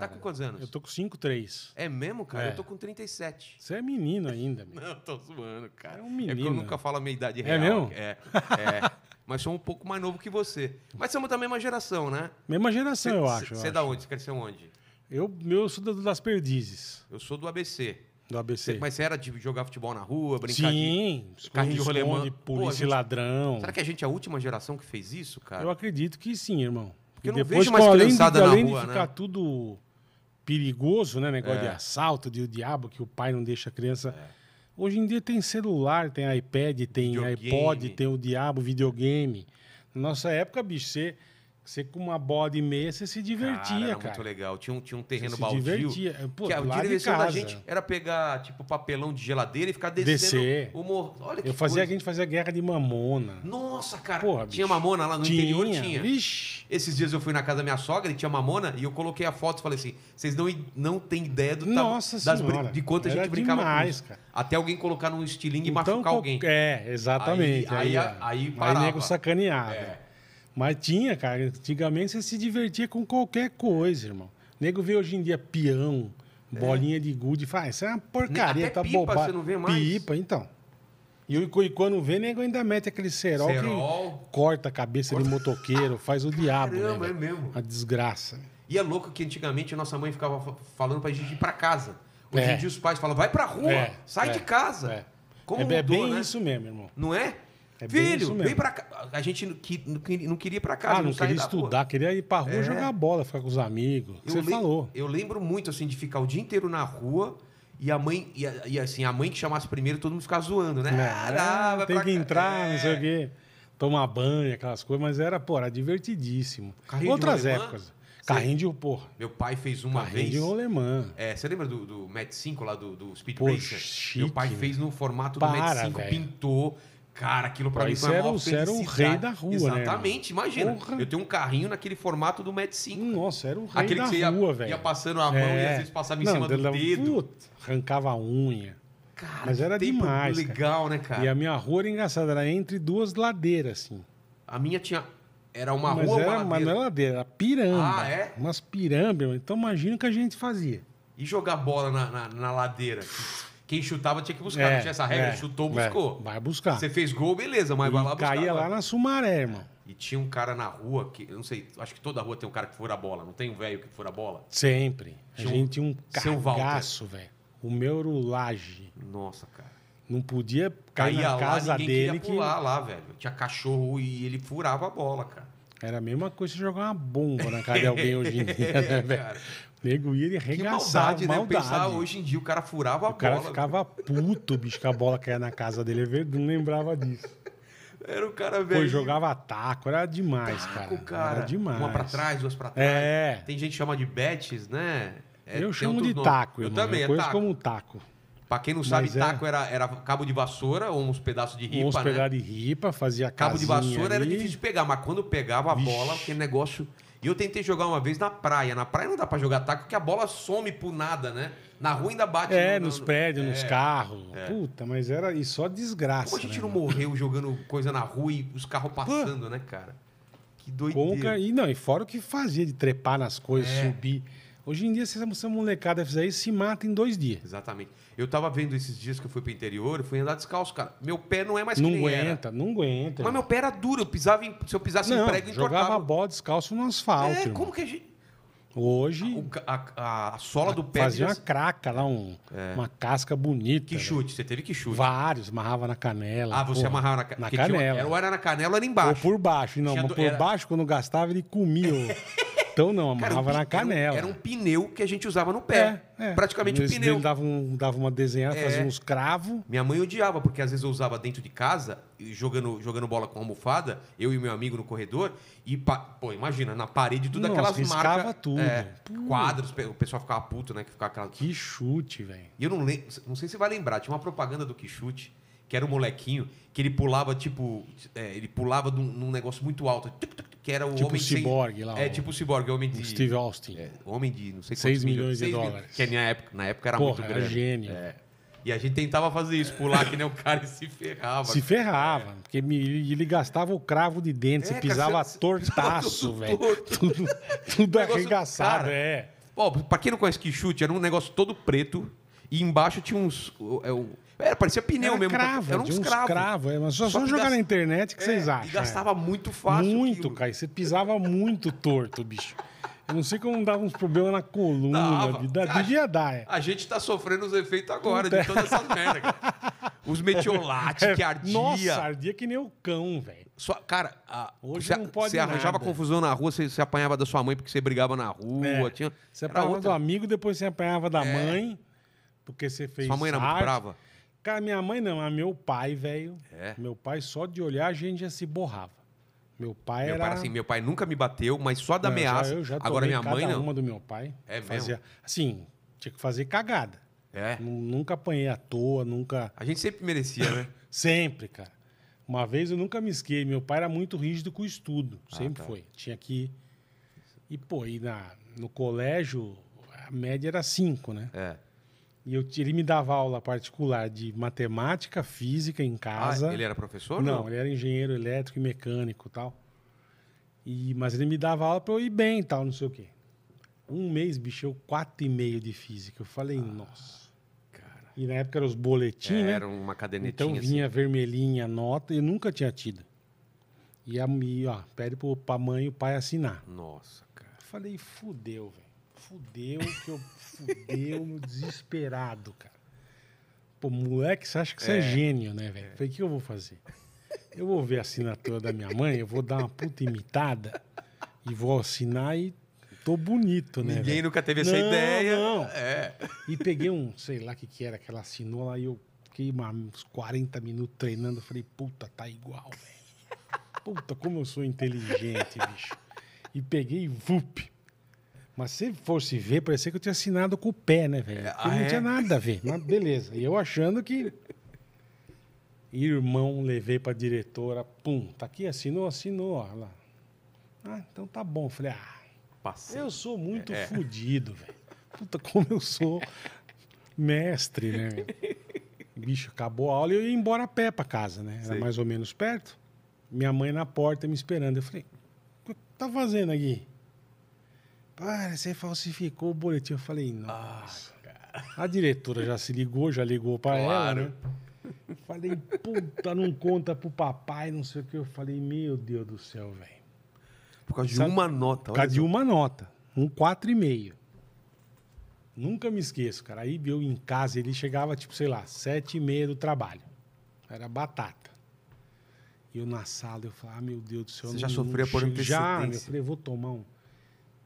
cara. Tá com quantos anos? Eu tô com 5, 3. É mesmo, cara? É. Eu tô com 37. Você é menino ainda, meu. Não, tô zoando, cara. É um é menino. É que eu nunca falo a minha idade é real. É mesmo? É. é. Mas sou um pouco mais novo que você. Mas somos da mesma geração, né? Mesma geração, cê, eu acho. Você é da onde? Você cresceu é onde? Eu, eu sou do, das Perdizes. Eu sou do ABC. Do ABC. Cê, mas você era de jogar futebol na rua, brincar Sim, de carrinho de rolemã? polícia Pô, gente, ladrão. Será que a gente é a última geração que fez isso, cara? Eu acredito que sim, irmão. Porque não depois, vejo mais criançada de, na além rua, de né? ficar né? tudo perigoso, né? Negócio é. de assalto, de o diabo, que o pai não deixa a criança. É. Hoje em dia tem celular, tem iPad, tem videogame. iPod, tem o diabo, videogame. Na nossa época, bicho, você. Você com uma bola e meia, você se divertia, cara. Era cara. muito legal. Tinha um, tinha um terreno você se baldio. Divertia. Pô, que é, a direção da gente era pegar, tipo, papelão de geladeira e ficar descendo Descer. o morro. Olha que Eu fazia, coisa. a gente fazia guerra de mamona. Nossa, cara. Porra, tinha mamona lá no tinha. interior? Tinha. Vixe. Esses dias eu fui na casa da minha sogra e tinha mamona e eu coloquei a foto e falei assim, vocês não, não têm ideia do Nossa das de quanto a gente brincava demais, com isso. Cara. Até alguém colocar num estilingue então, e machucar alguém. É, exatamente. Aí, aí, aí, aí, aí, aí nego sacaneava. É. Mas tinha, cara. Antigamente você se divertia com qualquer coisa, irmão. O nego vê hoje em dia peão, é. bolinha de gude, faz, isso é uma porcaria, Até tá pipa, Você não vê mais. Pipa, então. E, e quando vê, nego ainda mete aquele cerol, cerol. que corta a cabeça corta. de motoqueiro, faz o Caramba, diabo. Né, é mesmo. A desgraça. E é louco que antigamente a nossa mãe ficava falando pra gente ir pra casa. Hoje é. em dia os pais falam, vai pra rua, é. sai de é, casa. É, Como é, é mudou, bem né? isso mesmo, irmão. Não é? É Filho, vem pra cá. A gente não, que, não queria ir pra casa. Ah, não, não queria estudar, queria ir pra rua é. jogar bola, ficar com os amigos. Eu você falou. Eu lembro muito, assim, de ficar o dia inteiro na rua e a mãe, e, e assim, a mãe que chamasse primeiro, todo mundo ficava zoando, né? É, ah, é, tem que cá. entrar, é. não sei é. o quê. Tomar banho, aquelas coisas, mas era, pô, era divertidíssimo. Carrinho Outras épocas. Carrinho de porra. Meu pai fez uma Carrinho vez. Carrinho de um É, você lembra do, do Met 5 lá do, do Speed Pô, Racer? Chique, meu pai né? fez no formato do Met 5, véio. pintou, Cara, aquilo pra Pô, mim foi era, uma Você era o rei da rua, né, Exatamente, né, imagina. Porra. Eu tenho um carrinho naquele formato do Met 5. Nossa, era o rei Aquele da que você ia, rua, velho. ia passando a mão é. e às é. vezes passava em Não, cima do dava... dedo. Puta, arrancava a unha. Cara, Mas era demais. legal, cara. né, cara? E a minha rua era engraçada, era entre duas ladeiras, assim. A minha tinha. Era uma mas rua. Era, uma mas não era ladeira, era piramba. Ah, é? Umas pirâmides. Então imagina o que a gente fazia. E jogar bola na, na, na ladeira? Quem chutava tinha que buscar, é, não tinha essa regra. É, chutou, é. buscou. vai buscar. Você fez gol, beleza, mas e vai lá buscar. Caía lá na Sumaré, irmão. E tinha um cara na rua que, eu não sei, acho que toda rua tem um cara que fura a bola, não tem um velho que fura a bola? Sempre. Tinha a gente tinha um cagaço, velho. O meu rulage. Laje. Nossa, cara. Não podia cair Caía na casa lá, dele. Queria pular que... lá, velho. Tinha cachorro e ele furava a bola, cara. Era a mesma coisa jogar uma bomba na cara de alguém hoje em dia, né, velho? É, Nego ia arregaçar. de maldade, maldade, né? Pensar, hoje em dia o cara furava a o bola. O cara ficava puto, bicho, que a bola caía na casa dele. Eu não lembrava disso. Era o cara velho. Pô, jogava taco, era demais, taco, cara. cara. Era demais. Uma pra trás, duas pra é. trás. É. Tem gente que chama de bets, né? É, eu chamo de nome. taco, irmão. Eu também, Eu é taco. como um taco. Pra quem não sabe, Mas é. taco é... era, era cabo de vassoura ou uns pedaços de ripa, uns né? pedaços de ripa, fazia Cabo de vassoura ali. era difícil de pegar, mas quando pegava a Vixe. bola, aquele negócio... E eu tentei jogar uma vez na praia. Na praia não dá para jogar taco, porque a bola some por nada, né? Na rua ainda bate. É, no, nos no, prédios, é, nos carros. É. Puta, mas era e só desgraça. Como a gente né, não mano? morreu jogando coisa na rua e os carros passando, Pô. né, cara? Que doideira. Conca, e não, e fora o que fazia de trepar nas coisas, é. subir. Hoje em dia, se essa molecada fizer isso, se mata em dois dias. Exatamente. Eu tava vendo esses dias que eu fui pro interior, eu fui andar descalço, cara. Meu pé não é mais Não aguenta, era. não aguenta. Mas meu pé era duro, eu pisava em, se eu pisasse não, em prego, entortava. jogava bola descalço no asfalto. É, irmão. como que a gente... Hoje. A, a, a, a sola do pé. Fazia uma craca lá, um, é. uma casca bonita. Que chute, né? você teve que chute. Vários, amarrava na canela. Ah, você porra, amarrava na, na canela. Tinha, era, era na canela, era embaixo. Ou por baixo, não, do... por era... baixo, quando gastava, ele comia. Então não, amarrava cara, um, na canela. Era um, era um, pneu que a gente usava no pé. É, é. Praticamente um pneu. Dele dava, um, dava uma desenhada, é. fazia uns cravos. Minha mãe odiava, porque às vezes eu usava dentro de casa, jogando, jogando bola com almofada, eu e meu amigo no corredor, e, pô, imagina, na parede tudo Nossa, aquelas marcas. tudo. É, quadros, o pessoal ficava puto, né? Que, ficava aquela... que chute, velho. E eu não lembro, não sei se você vai lembrar, tinha uma propaganda do que chute que era um molequinho, que ele pulava, tipo, é, ele pulava num, num, negócio muito alto. Tuc, tuc, que era o tipo homem cyborg sem... lá. É tipo o ciborgue, o homem de Steve Austin. É, homem de não sei 6 milhões, de 6 dólares. Mil... Que é na época, na época era Porra, muito grande. Era gênio. É. E a gente tentava fazer isso, pular que nem o cara e se ferrava. Se ferrava, é. porque ele, ele gastava o cravo de dente, é, você pisava cara, você... tortaço, velho. Tudo, tudo arregaçado, cara, é. bom pra quem não conhece que chute, era um negócio todo preto, e embaixo tinha uns. É era, parecia pneu era mesmo. Cravo, era uns cravos. Cravo, é, mas só, só, jogar gast... na internet que é, vocês acham. E é. gastava é. muito fácil. Muito, cara. Você pisava muito torto, bicho. Eu não sei como dava uns problemas na coluna. Dava. Da, devia dar, é. A gente tá sofrendo os efeitos agora Puta. de todas essas merda, cara. Os metiolates é, que ardia. Nossa, ardia que nem o cão, velho. Cara, a, hoje não pode Você arranjava confusão na rua, você apanhava da sua mãe porque você brigava na rua. É. Tinha, você apanhava outra... do amigo, depois você apanhava da é. mãe porque você fez. Sua mãe era arte. muito brava? Cara, minha mãe não, mas meu pai, velho. É. Meu pai, só de olhar, a gente já se borrava. Meu pai meu era. Pai, assim, meu pai nunca me bateu, mas só da ameaça. Já, Agora minha mãe não. uma do meu pai. É fazia, mesmo? Assim, tinha que fazer cagada. É. Nunca apanhei à toa, nunca. A gente sempre merecia, né? sempre, cara. Uma vez eu nunca me esquei. Meu pai era muito rígido com o estudo. Ah, sempre tá. foi. Tinha que. E, pô, e na, no colégio, a média era cinco né? É. E eu, ele me dava aula particular de matemática, física em ah, casa. Ah, ele era professor? Não, não, ele era engenheiro elétrico e mecânico tal. E, mas ele me dava aula para eu ir bem tal, não sei o quê. Um mês, bicho, eu quatro e meio de física. Eu falei, ah, nossa. Cara. E na época eram os boletins, é, né? Era uma cadernetinha. Então assim. vinha assim. vermelhinha a nota e eu nunca tinha tido. E a ó, pede pro pra mãe e o pai assinar. Nossa, cara. Eu falei, fudeu, velho fudeu, que eu fudeu no desesperado, cara. Pô, moleque, você acha que você é, é gênio, né, velho? É. Falei, o que eu vou fazer? Eu vou ver a assinatura da minha mãe, eu vou dar uma puta imitada e vou assinar e tô bonito, né? Ninguém véio? nunca teve essa ideia. Não. É. E peguei um, sei lá o que, que era, que ela assinou lá e eu fiquei uns 40 minutos treinando. Falei, puta, tá igual, velho. Puta, como eu sou inteligente, bicho. E peguei VUP. Mas se fosse ver, parecia que eu tinha assinado com o pé, né, velho? É, ah, não é? tinha nada a ver. Mas beleza. E eu achando que. Irmão, levei pra diretora, pum, tá aqui, assinou, assinou, ó, lá. Ah, então tá bom. Falei, ah, Passei. eu sou muito é. fodido, velho. Puta, como eu sou mestre, né? Bicho, acabou a aula e eu ia embora a pé pra casa, né? Era Sim. mais ou menos perto. Minha mãe na porta me esperando. Eu falei, o que tá fazendo aqui? Para, você falsificou o boletim. Eu falei, nossa. Ah, a diretora já se ligou, já ligou para claro. ela, né? Falei, puta, não conta pro papai, não sei o que. Eu falei, meu Deus do céu, velho. Por causa Sabe? de uma nota. Por causa de uma nota. Um quatro e meio. Nunca me esqueço, cara. Aí eu em casa, ele chegava, tipo, sei lá, sete e meia do trabalho. Era batata. E eu na sala, eu falei, ah, meu Deus do céu. Você não, já sofria não, por antecedência? Já, eu falei, vou tomar um...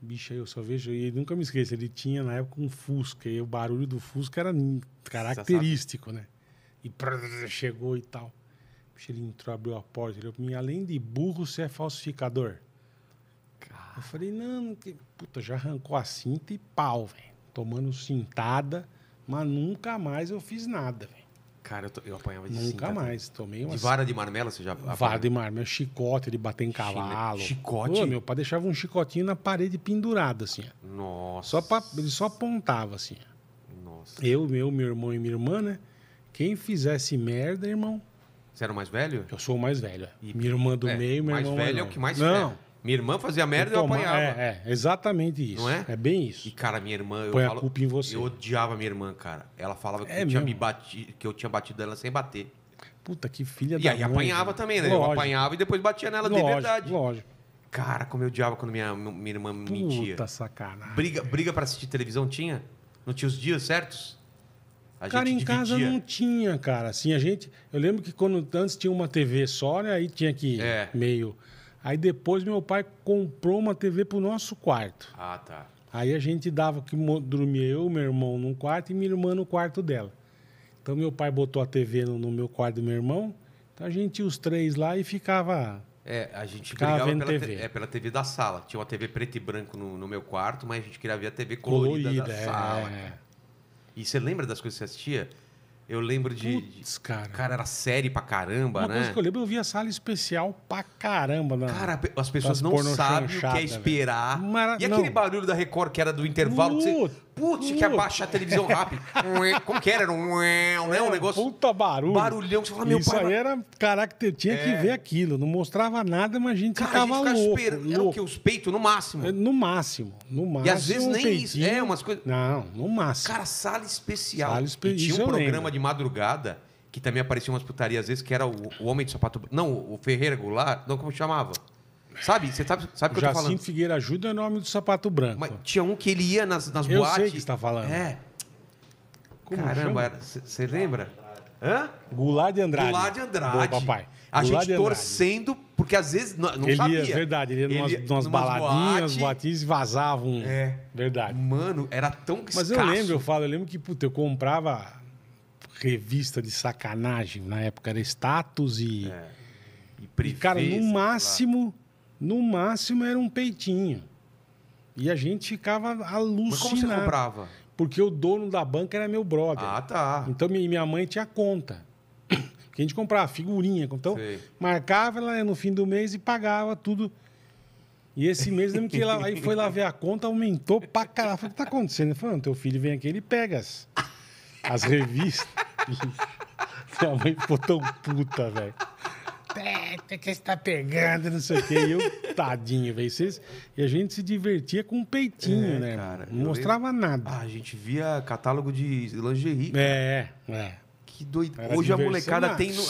Bicho, eu só vejo. E nunca me esqueço, ele tinha na época um Fusca. E o barulho do Fusca era característico, né? E prrr, chegou e tal. Bicho, ele entrou, abriu a porta. Ele falou: além de burro, você é falsificador. Cara. Eu falei: não, não tem... puta, já arrancou a cinta e pau, velho. Tomando cintada, mas nunca mais eu fiz nada, velho. Cara, eu, to, eu apanhava de Nunca cinta. mais. Tomei De vara de marmelo você já apanhava? Vara de marmelo, é chicote, de bater em cavalo. Chicote? Pô, meu pai deixava um chicotinho na parede pendurado, assim. Nossa. Só pra, ele só apontava, assim. Nossa. Eu, meu, meu irmão e minha irmã, né? Quem fizesse merda, irmão... Você era o mais velho? Eu sou o mais velho. É. E... Minha irmã do é, meio, meu mais irmão... Mais velho é o que mais... Não. Velho. Minha irmã fazia merda e eu apanhava. É, é, exatamente isso. Não é? É bem isso. E, cara, minha irmã. Põe eu a culpa em você. Eu odiava minha irmã, cara. Ela falava que, é eu, tinha me batido, que eu tinha batido ela sem bater. Puta, que filha e da. E aí mãe, apanhava cara. também, né? Lógico. Eu apanhava e depois batia nela lógico, de verdade. Lógico. Cara, como eu odiava quando minha, minha irmã Puta mentia. Puta sacanagem. Briga, briga pra assistir televisão tinha? Não tinha os dias certos? A cara, em dividia. casa não tinha, cara. Assim, a gente. Eu lembro que quando antes tinha uma TV só, né? Aí tinha que é. meio Aí depois meu pai comprou uma TV pro nosso quarto. Ah, tá. Aí a gente dava que dormia eu, meu irmão num quarto e minha irmã no quarto dela. Então meu pai botou a TV no, no meu quarto do meu irmão. Então a gente os três lá e ficava é, a gente ficava vendo pela TV. é, pela TV da sala. Tinha uma TV preto e branco no, no meu quarto, mas a gente queria ver a TV colorida, colorida da é, sala. É. E você lembra das coisas que você assistia? Eu lembro de. Putz, cara. Cara, era série pra caramba, Uma né? Coisa que eu lembro, eu via sala especial pra caramba, né? Cara, as pessoas não sabem o que é esperar. Mara... E aquele não. barulho da Record que era do intervalo? Puta, Putz, que abaixa a televisão rápido. Como que era? Era um, né? um negócio. Puta barulho. Barulhão. Você fala, meu Isso pai. aí era caracter, tinha é. que ver aquilo. Não mostrava nada, mas a gente Cara, ficava a gente louco, esperando. louco. Era o quê? Os peitos no máximo. É, no máximo. No máximo. E às vezes um nem peitinho. isso. É, umas coisas. Não, no máximo. Cara, sala especial. Sala especial. E tinha um programa lembro. de madrugada que também aparecia umas putarias às vezes, que era o, o Homem de Sapato. Não, o Ferreira Goulart. Não, como chamava? Sabe? Você sabe, sabe o que eu tô falando? Jacinto Figueira Júnior é o nome do sapato branco. Mas tinha um que ele ia nas, nas eu boates. Eu sei que está falando. É. Como Caramba, você lembra? Hã? Goulart de Andrade. Goulart de Andrade. Boa, papai. A Goulart gente torcendo, porque às vezes não, não ele sabia. Ia, verdade, ele ia ele, numas, numas baladinhas, boate. batias vazavam. É. Verdade. Mano, era tão que Mas eu lembro, eu falo, eu lembro que, puta, eu comprava revista de sacanagem, na época era status e... É. E, prefez, e cara, no máximo... Lá no máximo era um peitinho. E a gente ficava alucinado. Mas como você comprava? Porque o dono da banca era meu brother. Ah, tá. Então minha mãe tinha conta. Que a gente comprava figurinha. Então Sei. marcava ela no fim do mês e pagava tudo. E esse mês, lembro que ela, aí foi lá ver a conta, aumentou pra caralho. Falei, o que tá acontecendo? Ele falou, teu filho vem aqui, ele pega as, as revistas. minha mãe ficou tão puta, velho é, que está pegando, não sei o quê. E eu, tadinho, velho. E a gente se divertia com o peitinho, é, né? Cara, não mostrava eu... nada. Ah, a gente via catálogo de lingerie. Cara. É, é. Que doido. Era Hoje a molecada tem. No...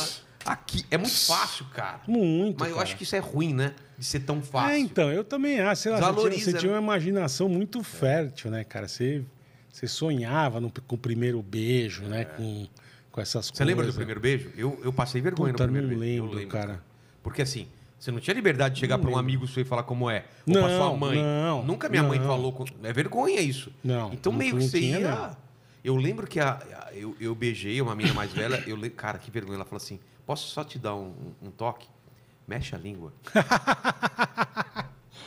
Aqui é muito fácil, cara. Muito. Mas eu acho que isso é ruim, né? De ser tão é, fácil. É, então, eu também acho. Sei lá, Valoriza, você, tinha, você tinha né? uma imaginação muito fértil, né, cara? Você, você sonhava no, com o primeiro beijo, né, é. né? Com com essas você coisas. Você lembra do primeiro beijo? Eu, eu passei vergonha Puta, no primeiro não beijo. Lembro, eu lembro, cara. Porque assim, você não tinha liberdade de chegar para um amigo seu e falar como é. Ou não, pra sua mãe. Não, Nunca minha não. mãe falou. Com... É vergonha isso. Não. Então não meio que você ia. Eu lembro que a, a eu, eu, beijei uma menina mais velha. Eu cara, que vergonha. Ela falou assim: posso só te dar um, um, um toque? Mexe a língua.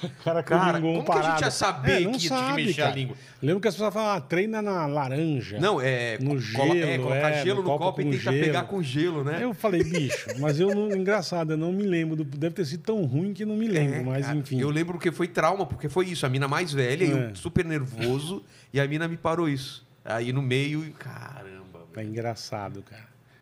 cara, cara como que a gente ia saber é, que tinha que mexer cara. a língua? Lembro que as pessoas falavam, ah, treina na laranja. Não, é. No é, gelo. É, colocar é, gelo no, no copo, e tentar gelo. pegar com gelo, né? Eu falei, bicho, mas eu não. engraçado, eu não me lembro. Do, deve ter sido tão ruim que não me lembro, é, mas cara, enfim. Eu lembro que foi trauma, porque foi isso. A mina mais velha, é. eu super nervoso, e a mina me parou isso. Aí no meio, caramba. É engraçado, cara.